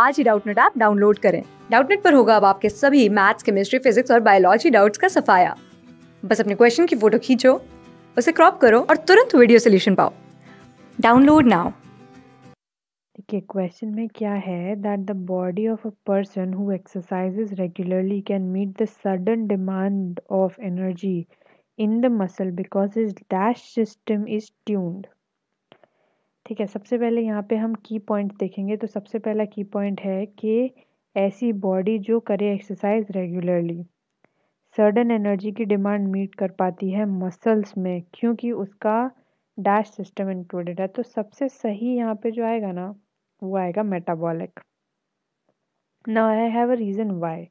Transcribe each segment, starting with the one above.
आज ही Doubtnut app download करें डाउटनेट पर होगा अब आपके सभी मैथ्स केमिस्ट्री फिजिक्स और बायोलॉजी डाउट्स का सफाया बस अपने क्वेश्चन की फोटो खींचो उसे क्रॉप करो और तुरंत वीडियो सोल्यूशन पाओ डाउनलोड नाउ देखिए क्वेश्चन में क्या है that the body of a person who exercises regularly can meet the sudden demand of energy in the muscle because is dash system is tuned ठीक है सबसे पहले यहाँ पे हम की पॉइंट देखेंगे तो सबसे पहला की पॉइंट है कि ऐसी बॉडी जो करे एक्सरसाइज रेगुलरली सडन एनर्जी की डिमांड मीट कर पाती है मसल्स में क्योंकि उसका डैश सिस्टम इंक्लूडेड है तो सबसे सही यहाँ पे जो आएगा ना वो आएगा मेटाबॉलिक ना I have a reason why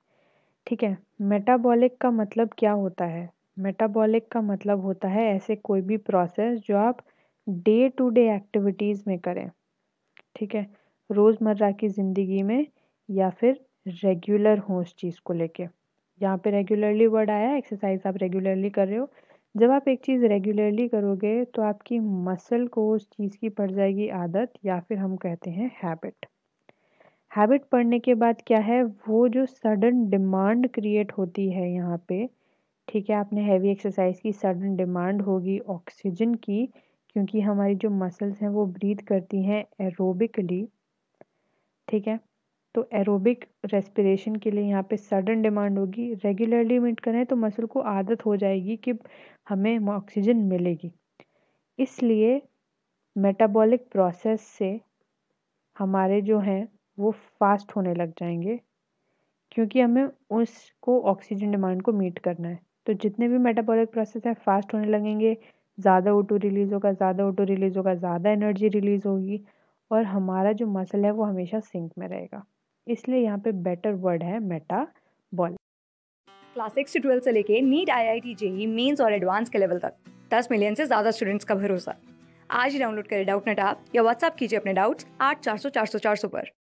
ठीक है मेटाबॉलिक का मतलब क्या होता है मेटाबॉलिक का मतलब होता है ऐसे कोई भी प्रोसेस जो आप डे टू डे एक्टिविटीज़ में करें ठीक है रोज़मर्रा की ज़िंदगी में या फिर रेगुलर हो उस चीज़ को लेके यहाँ पे रेगुलरली वर्ड आया एक्सरसाइज आप रेगुलरली कर रहे हो जब आप एक चीज़ रेगुलरली करोगे तो आपकी मसल को उस चीज़ की पड़ जाएगी आदत या फिर हम कहते हैं हैबिट हैबिट पढ़ने के बाद क्या है वो जो सडन डिमांड क्रिएट होती है यहाँ पे ठीक है आपने हैवी एक्सरसाइज की सडन डिमांड होगी ऑक्सीजन की क्योंकि हमारी जो मसल्स हैं वो ब्रीथ करती हैं एरोबिकली ठीक है तो एरोबिक रेस्पिरेशन के लिए यहाँ पे सडन डिमांड होगी रेगुलरली मीट करें तो मसल को आदत हो जाएगी कि हमें ऑक्सीजन मिलेगी इसलिए मेटाबॉलिक प्रोसेस से हमारे जो हैं वो फास्ट होने लग जाएंगे क्योंकि हमें उसको ऑक्सीजन डिमांड को मीट करना है तो जितने भी मेटाबॉलिक प्रोसेस हैं फास्ट होने लगेंगे ज़्यादा ओ टू रिलीज़ होगा ज़्यादा ओ टू रिलीज़ होगा ज़्यादा एनर्जी रिलीज़ होगी और हमारा जो मसल है वो हमेशा सिंक में रहेगा इसलिए यहाँ पे बेटर वर्ड है मेटाबॉल क्लास सिक्स से ट्वेल्थ से लेके NEET I I T JEE Mains और एडवांस के लेवल तक दस मिलियन से ज़्यादा स्टूडेंट्स का भरोसा आज ही डाउनलोड करें डाउट नेट आप या व्हाट्सअप कीजिए अपने डाउट्स आठ चार सौ चार सौ चार सौ पर